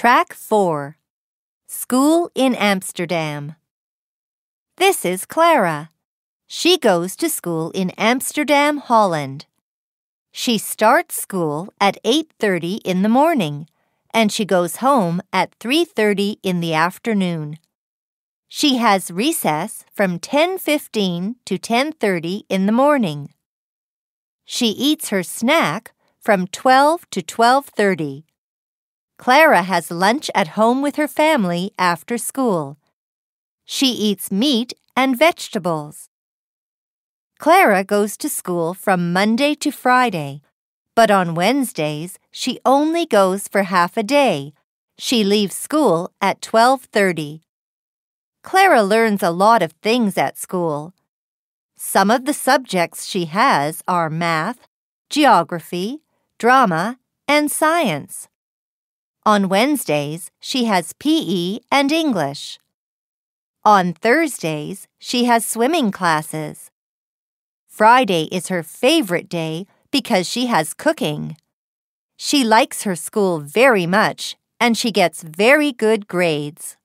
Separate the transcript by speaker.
Speaker 1: Track 4 School in Amsterdam. This is Clara. She goes to school in Amsterdam, Holland. She starts school at 8:30 in the morning and she goes home at 3:30 in the afternoon. She has recess from 10:15 to 10:30 in the morning. She eats her snack from 12 to 12:30. Clara has lunch at home with her family after school. She eats meat and vegetables. Clara goes to school from Monday to Friday, but on Wednesdays she only goes for half a day. She leaves school at 12:30. Clara learns a lot of things at school. Some of the subjects she has are math, geography, drama, and science. On Wednesdays, she has PE and English. On Thursdays, she has swimming classes. Friday is her favorite day because she has cooking. She likes her school very much and she gets very good grades.